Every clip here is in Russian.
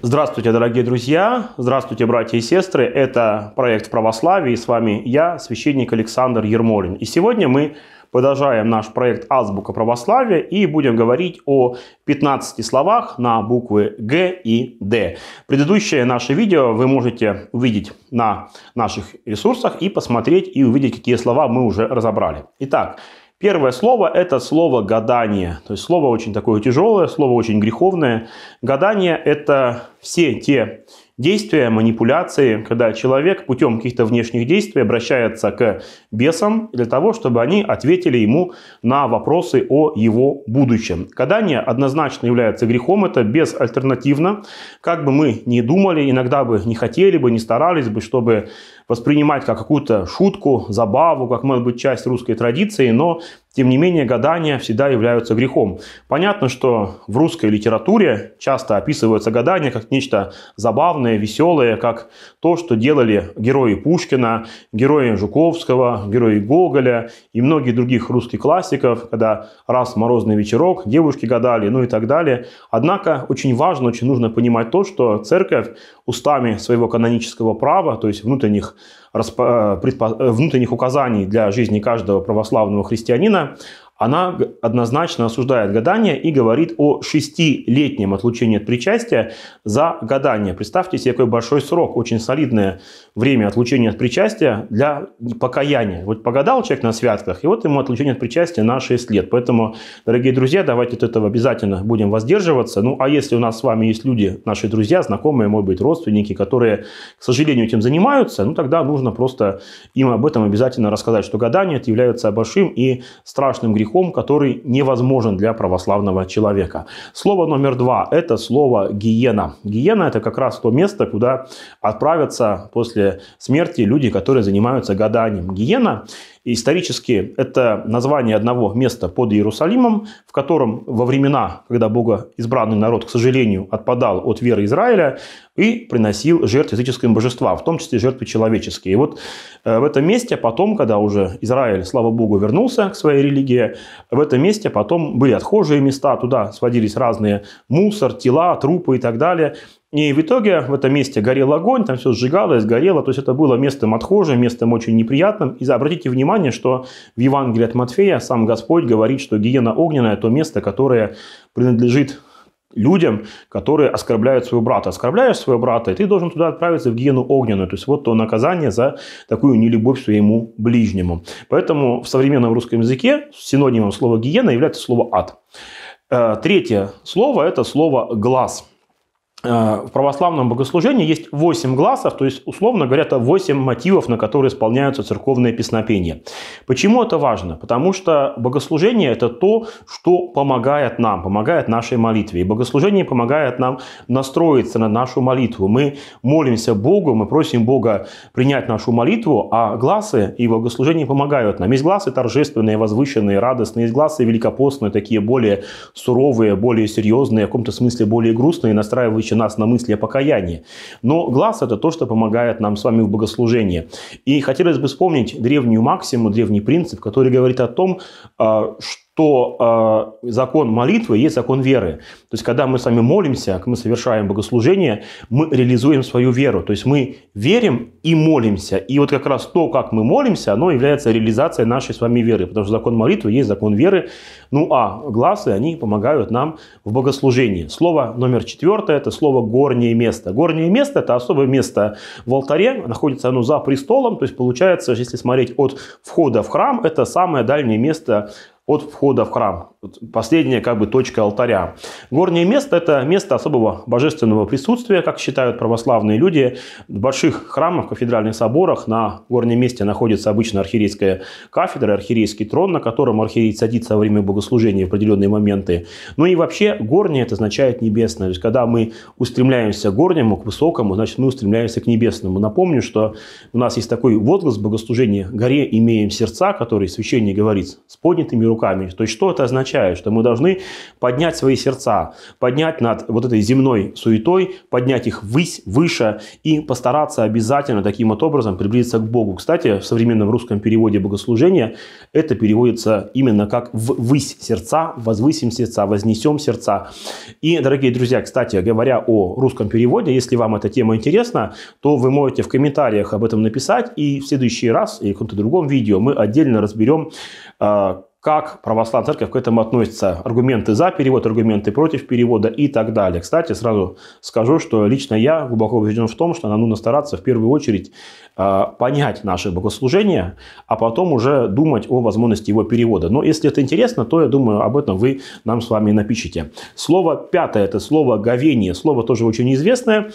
Здравствуйте, дорогие друзья! Здравствуйте, братья и сестры! Это проект православия, и с вами я, священник Александр Ермолин. И сегодня мы продолжаем наш проект «Азбука православия» и будем говорить о 15 словах на буквы «Г» и «Д». Предыдущее наше видео вы можете увидеть на наших ресурсах и посмотреть и увидеть, какие слова мы уже разобрали. Итак, Первое слово – это слово «гадание». То есть слово очень такое тяжелое, слово очень греховное. Гадание – это все те действия, манипуляции, когда человек путем каких-то внешних действий обращается к бесам для того, чтобы они ответили ему на вопросы о его будущем. Гадание однозначно является грехом, это безальтернативно. Как бы мы ни думали, иногда бы не хотели бы, не старались бы, чтобы воспринимать как какую-то шутку, забаву, как может быть часть русской традиции, но тем не менее, гадания всегда являются грехом. Понятно, что в русской литературе часто описываются гадания как нечто забавное, веселое, как то, что делали герои Пушкина, герои Жуковского, герои Гоголя и многих других русских классиков, когда раз морозный вечерок, девушки гадали, ну и так далее. Однако очень важно, очень нужно понимать то, что церковь устами своего канонического права, то есть внутренних, распо... Э, предпо... Э, внутренних указаний для жизни каждого православного христианина, она однозначно осуждает гадание и говорит о шестилетнем отлучении от причастия за гадание. Представьте себе, какой большой срок, очень солидное время отлучения от причастия для покаяния. Вот погадал человек на святках, и вот ему отлучение от причастия на 6 лет. Поэтому, дорогие друзья, давайте от этого обязательно будем воздерживаться. Ну, а если у нас с вами есть люди, наши друзья, знакомые, может быть, родственники, которые, к сожалению, этим занимаются, ну, тогда нужно просто им об этом обязательно рассказать, что гадание это является большим и страшным грехом грехом, который невозможен для православного человека. Слово номер два – это слово гиена. Гиена – это как раз то место, куда отправятся после смерти люди, которые занимаются гаданием. Гиена исторически это название одного места под Иерусалимом, в котором во времена, когда Бога избранный народ, к сожалению, отпадал от веры Израиля и приносил жертвы языческим божества, в том числе жертвы человеческие. И вот э, в этом месте потом, когда уже Израиль, слава Богу, вернулся к своей религии, в этом месте потом были отхожие места, туда сводились разные мусор, тела, трупы и так далее. И в итоге в этом месте горел огонь, там все сжигалось, горело. То есть это было местом отхожим, местом очень неприятным. И обратите внимание, что в Евангелии от Матфея сам Господь говорит, что гиена огненная – то место, которое принадлежит людям, которые оскорбляют своего брата. Оскорбляешь своего брата, и ты должен туда отправиться в гиену огненную. То есть вот то наказание за такую нелюбовь своему ближнему. Поэтому в современном русском языке синонимом слова гиена является слово ад. Э, третье слово – это слово глаз. Э, в православном богослужении есть 8 гласов, то есть, условно говоря, это 8 мотивов, на которые исполняются церковные песнопения. Почему это важно? Потому что богослужение – это то, что помогает нам, помогает нашей молитве. И богослужение помогает нам настроиться на нашу молитву. Мы молимся Богу, мы просим Бога принять нашу молитву, а гласы и богослужение помогают нам. Есть гласы торжественные, возвышенные, радостные, есть гласы великопостные, такие более суровые, более серьезные, в каком-то смысле более грустные, настраивающие нас на мысли о покаянии. Но глаз – это то, что помогает нам с вами в богослужении. И хотелось бы вспомнить древнюю максиму, древний принцип, который говорит о том, что а, то э, а, закон молитвы есть закон веры. То есть, когда мы с вами молимся, мы совершаем богослужение, мы реализуем свою веру. То есть, мы верим и молимся. И вот как раз то, как мы молимся, оно является реализацией нашей с вами веры. Потому что закон молитвы есть закон веры. Ну а глазы, они помогают нам в богослужении. Слово номер четвертое – это слово «горнее место». Горнее место – это особое место в алтаре. Находится оно за престолом. То есть, получается, если смотреть от входа в храм, это самое дальнее место от входа в храм. Последняя как бы точка алтаря. Горнее место – это место особого божественного присутствия, как считают православные люди. В больших храмах, кафедральных соборах на горнем месте находится обычно архиерейская кафедра, архиерейский трон, на котором архиерей садится во время богослужения в определенные моменты. Ну и вообще горнее – это означает небесное. То есть, когда мы устремляемся к горнему, к высокому, значит, мы устремляемся к небесному. Напомню, что у нас есть такой возглас богослужения «Горе имеем сердца», который священник говорит с поднятыми руками руками. То есть что это означает? Что мы должны поднять свои сердца, поднять над вот этой земной суетой, поднять их высь, выше и постараться обязательно таким вот образом приблизиться к Богу. Кстати, в современном русском переводе богослужения это переводится именно как «высь сердца», «возвысим сердца», «вознесем сердца». И, дорогие друзья, кстати, говоря о русском переводе, если вам эта тема интересна, то вы можете в комментариях об этом написать, и в следующий раз или в каком-то другом видео мы отдельно разберем, а, как православная церковь к этому относится, аргументы за перевод, аргументы против перевода и так далее. Кстати, сразу скажу, что лично я глубоко убежден в том, что нам нужно стараться в первую очередь а, понять наше богослужение, а потом уже думать о возможности его перевода. Но если это интересно, то, я думаю, об этом вы нам с вами напишите. Слово пятое – это слово «говение». Слово тоже очень известное.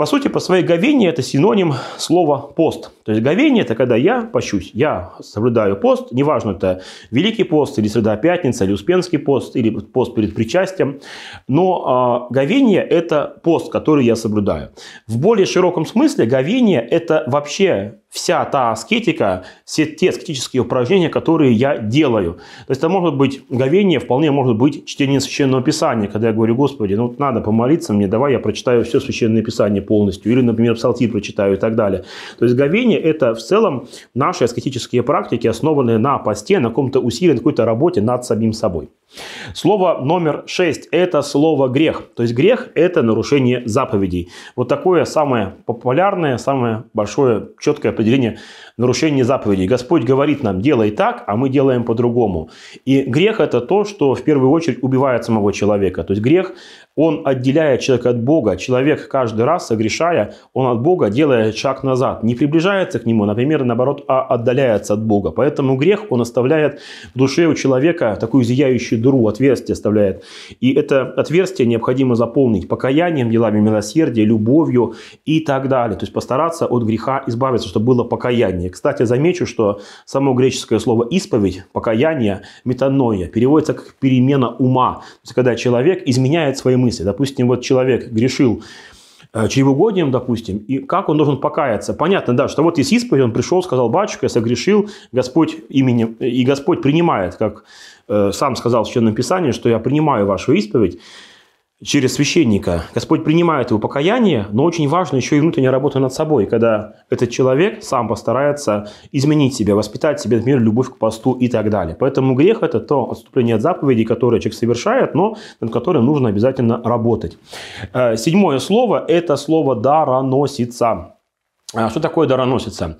По сути, по своей говение это синоним слова пост. То есть говение это когда я пощусь, я соблюдаю пост, неважно это Великий пост или Среда Пятница, или Успенский пост, или пост перед причастием, но э, говение это пост, который я соблюдаю. В более широком смысле говение это вообще вся та аскетика, все те аскетические упражнения, которые я делаю. То есть это может быть говение, вполне может быть чтение Священного Писания, когда я говорю, Господи, ну вот надо помолиться мне, давай я прочитаю все Священное Писание полностью, или, например, псалтирь прочитаю и так далее. То есть говение – это в целом наши аскетические практики, основанные на посте, на каком-то усилии, на какой-то работе над самим собой. Слово номер шесть – это слово грех. То есть грех – это нарушение заповедей. Вот такое самое популярное, самое большое, четкое определение нарушения заповедей. Господь говорит нам, делай так, а мы делаем по-другому. И грех это то, что в первую очередь убивает самого человека. То есть грех он отделяет человека от Бога. Человек каждый раз, согрешая, он от Бога делает шаг назад. Не приближается к нему, а, например, наоборот, а отдаляется от Бога. Поэтому грех, он оставляет в душе у человека такую зияющую дыру, отверстие оставляет. И это отверстие необходимо заполнить покаянием, делами милосердия, любовью и так далее. То есть постараться от греха избавиться, чтобы было покаяние. Кстати, замечу, что само греческое слово «исповедь», «покаяние», «метаноя» переводится как «перемена ума». То есть когда человек изменяет своим мысли. Допустим, вот человек грешил э, чревоугодием, допустим, и как он должен покаяться. Понятно, да, что вот из исповеди он пришел, сказал, батюшка, я согрешил, Господь имени и Господь принимает, как э, сам сказал в Священном Писании, что я принимаю вашу исповедь, через священника. Господь принимает его покаяние, но очень важно еще и внутренняя работа над собой, когда этот человек сам постарается изменить себя, воспитать себе, мир любовь к посту и так далее. Поэтому грех – это то отступление от заповедей, которое человек совершает, но над которым нужно обязательно работать. Э, седьмое слово – это слово «дароносица». А, что такое дароносица?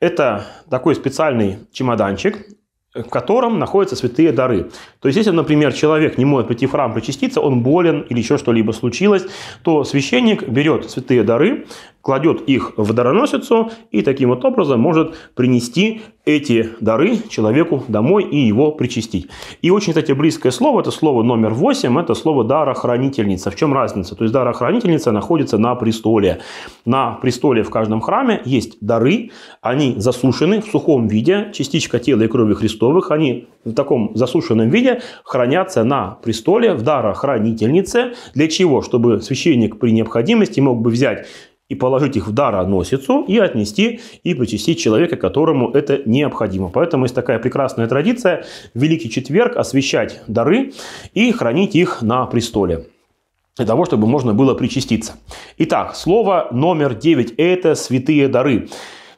Это такой специальный чемоданчик, в котором находятся святые дары. То есть, если, например, человек не может прийти в храм причаститься, он болен или еще что-либо случилось, то священник берет святые дары, кладет их в дароносицу и таким вот образом может принести эти дары человеку домой и его причастить. И очень, кстати, близкое слово, это слово номер восемь, это слово дарохранительница. В чем разница? То есть дарохранительница находится на престоле. На престоле в каждом храме есть дары, они засушены в сухом виде, частичка тела и крови Христа Христовых, они в таком засушенном виде хранятся на престоле, в дарохранительнице. Для чего? Чтобы священник при необходимости мог бы взять и положить их в дароносицу и отнести и причастить человека, которому это необходимо. Поэтому есть такая прекрасная традиция в Великий Четверг освещать дары и хранить их на престоле для того, чтобы можно было причаститься. Итак, слово номер 9 – это святые дары.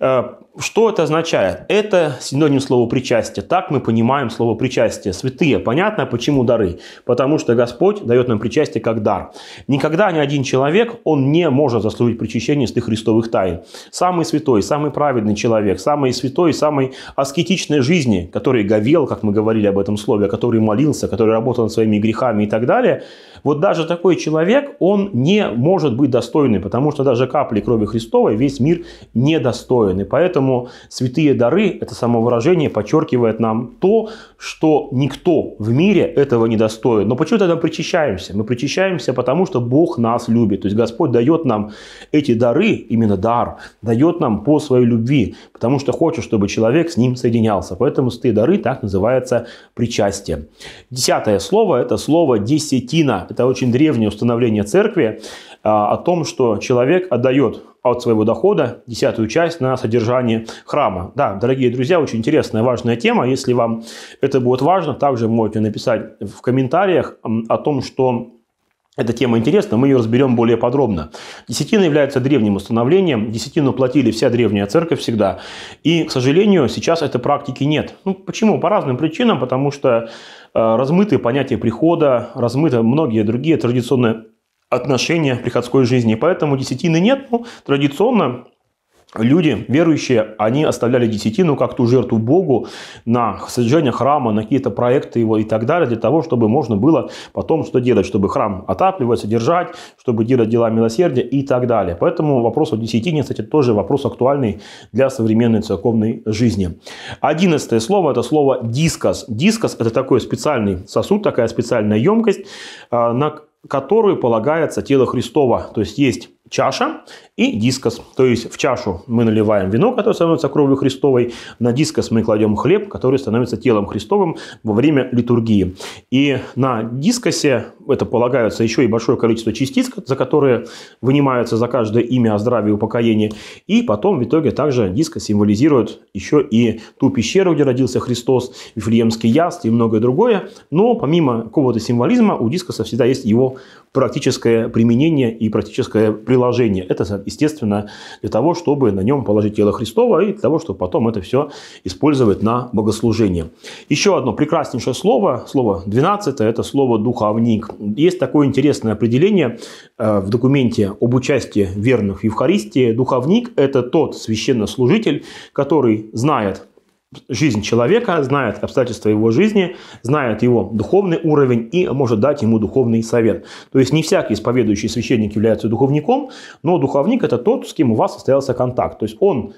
Э, что это означает? Это синоним слова причастие. Так мы понимаем слово причастие. Святые. Понятно, почему дары? Потому что Господь дает нам причастие как дар. Никогда ни один человек, он не может заслужить причащение святых христовых тайн. Самый святой, самый праведный человек, самый святой, самый аскетичной жизни, который говел, как мы говорили об этом слове, который молился, который работал над своими грехами и так далее – вот даже такой человек, он не может быть достойный, потому что даже капли крови Христовой весь мир недостоин. И поэтому святые дары, это самовыражение подчеркивает нам то, что никто в мире этого не достоин. Но почему тогда мы причащаемся? Мы причащаемся, потому что Бог нас любит. То есть Господь дает нам эти дары, именно дар, дает нам по своей любви, потому что хочет, чтобы человек с ним соединялся. Поэтому святые дары так называется причастие. Десятое слово – это слово «десятина» это очень древнее установление церкви а, о том, что человек отдает от своего дохода десятую часть на содержание храма. Да, дорогие друзья, очень интересная, важная тема. Если вам это будет важно, также можете написать в комментариях о том, что эта тема интересна, мы ее разберем более подробно. Десятина является древним установлением, десятину платили вся древняя церковь всегда. И, к сожалению, сейчас этой практики нет. Ну, почему? По разным причинам, потому что Э, размыты понятия прихода, размыты многие другие традиционные отношения приходской жизни. Поэтому десятины нет. Ну, традиционно люди верующие, они оставляли десятину как ту жертву Богу на содержание храма, на какие-то проекты его и так далее, для того, чтобы можно было потом что делать, чтобы храм отапливать, содержать, чтобы делать дела милосердия и так далее. Поэтому вопрос о десятине, кстати, тоже вопрос актуальный для современной церковной жизни. Одиннадцатое слово – это слово «дискос». «Дискос» – это такой специальный сосуд, такая специальная емкость, а, на которую полагается тело Христова. То есть есть чаша и дискос. То есть в чашу мы наливаем вино, которое становится кровью Христовой, на дискос мы кладем хлеб, который становится телом Христовым во время литургии. И на дискосе это полагаются еще и большое количество частиц, за которые вынимаются за каждое имя о здравии и упокоении. И потом в итоге также дискос символизирует еще и ту пещеру, где родился Христос, Вифлеемский яст и многое другое. Но помимо какого-то символизма у дискоса всегда есть его практическое применение и практическое применение приложение. Это, естественно, для того, чтобы на нем положить тело Христова и для того, чтобы потом это все использовать на богослужение. Еще одно прекраснейшее слово, слово 12, это слово «духовник». Есть такое интересное определение э, в документе об участии верных в Евхаристии. Духовник – это тот священнослужитель, который знает жизнь человека, знает обстоятельства его жизни, знает его духовный уровень и может дать ему духовный совет. То есть не всякий исповедующий священник является духовником, но духовник это тот, с кем у вас состоялся контакт. То есть он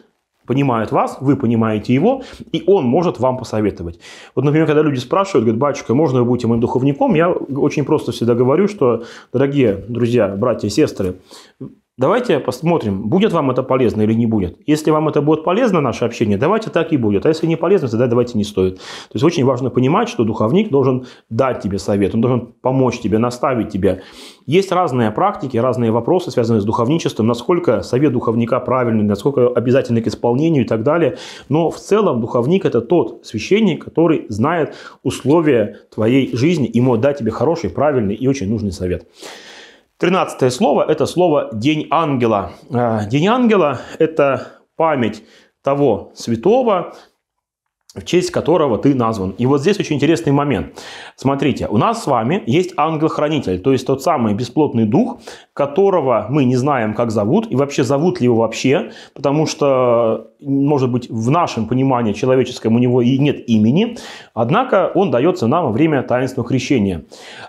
понимает вас, вы понимаете его, и он может вам посоветовать. Вот, например, когда люди спрашивают, говорят, батюшка, можно вы будете моим духовником? Я очень просто всегда говорю, что, дорогие друзья, братья и сестры, Давайте посмотрим, будет вам это полезно или не будет. Если вам это будет полезно, наше общение, давайте так и будет. А если не полезно, тогда давайте не стоит. То есть очень важно понимать, что духовник должен дать тебе совет, он должен помочь тебе, наставить тебя. Есть разные практики, разные вопросы, связанные с духовничеством, насколько совет духовника правильный, насколько обязательный к исполнению и так далее. Но в целом духовник – это тот священник, который знает условия твоей жизни и может дать тебе хороший, правильный и очень нужный совет. Тринадцатое слово – это слово «день ангела». А, День ангела – это память того святого, в честь которого ты назван. И вот здесь очень интересный момент. Смотрите, у нас с вами есть ангел-хранитель, то есть тот самый бесплотный дух, которого мы не знаем, как зовут, и вообще зовут ли его вообще, потому что, может быть, в нашем понимании человеческом у него и нет имени, однако он дается нам во время таинства крещения.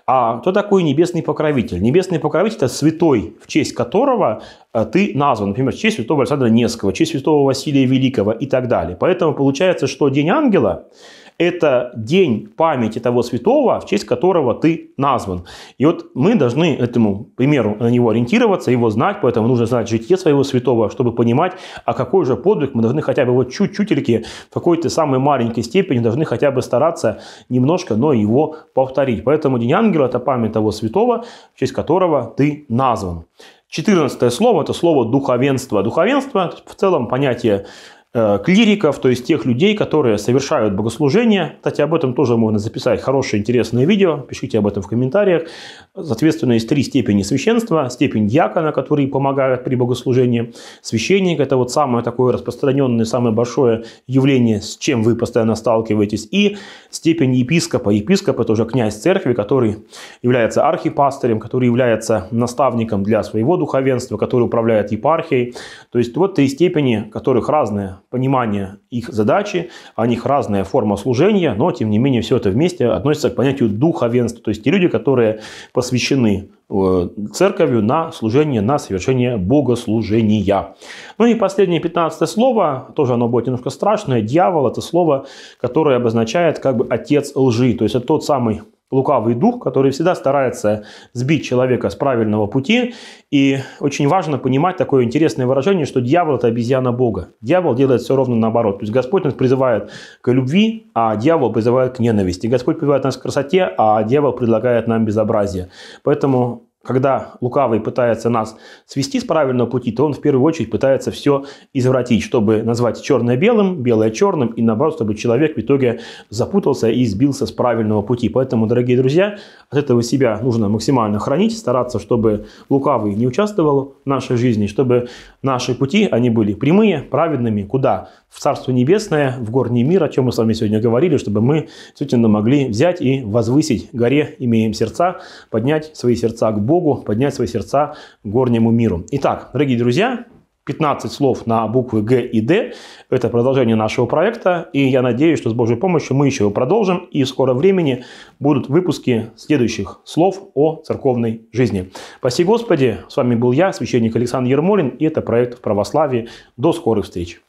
А кто такой небесный покровитель? Небесный покровитель – это святой, в честь которого э, ты назван, например, в честь святого Александра Невского, в честь святого Василия Великого и так далее. Поэтому получается, что День ангела это день памяти того святого, в честь которого ты назван. И вот мы должны этому примеру на него ориентироваться, его знать, поэтому нужно знать житие своего святого, чтобы понимать, а какой же подвиг мы должны хотя бы вот чуть-чутельки, в какой-то самой маленькой степени должны хотя бы стараться немножко, но его повторить. Поэтому День Ангела – это память того святого, в честь которого ты назван. Четырнадцатое слово – это слово духовенство. Духовенство – в целом понятие Э, клириков, то есть тех людей, которые совершают богослужение. Кстати, об этом тоже можно записать хорошее, интересное видео. Пишите об этом в комментариях. Соответственно, есть три степени священства. Степень диакона, который помогает при богослужении. Священник – это вот самое такое распространенное, самое большое явление, с чем вы постоянно сталкиваетесь. И степень епископа. Епископ – это уже князь церкви, который является архипастырем, который является наставником для своего духовенства, который управляет епархией. То есть вот три степени, которых разные понимание их задачи, у них разная форма служения, но тем не менее все это вместе относится к понятию духовенства, то есть те люди, которые посвящены э, церковью на служение, на совершение богослужения. Ну и последнее 15 слово, тоже оно будет немножко страшное, дьявол – это слово, которое обозначает как бы отец лжи, то есть это тот самый лукавый дух, который всегда старается сбить человека с правильного пути. И очень важно понимать такое интересное выражение, что дьявол – это обезьяна Бога. Дьявол делает все ровно наоборот. То есть Господь нас призывает к любви, а дьявол призывает к ненависти. Господь призывает нас к красоте, а дьявол предлагает нам безобразие. Поэтому когда лукавый пытается нас свести с правильного пути, то он в первую очередь пытается все извратить, чтобы назвать черное белым, белое черным, и наоборот, чтобы человек в итоге запутался и сбился с правильного пути. Поэтому, дорогие друзья, от этого себя нужно максимально хранить, стараться, чтобы лукавый не участвовал в нашей жизни, чтобы наши пути, они были прямые, праведными, куда? В Царство Небесное, в горний мир, о чем мы с вами сегодня говорили, чтобы мы, действительно, могли взять и возвысить горе, имеем сердца, поднять свои сердца к Богу, Богу, поднять свои сердца к горнему миру. Итак, дорогие друзья, 15 слов на буквы Г и Д. Это продолжение нашего проекта. И я надеюсь, что с Божьей помощью мы еще его продолжим. И в скором времени будут выпуски следующих слов о церковной жизни. Спаси Господи. С вами был я, священник Александр Ермолин. И это проект в православии. До скорых встреч.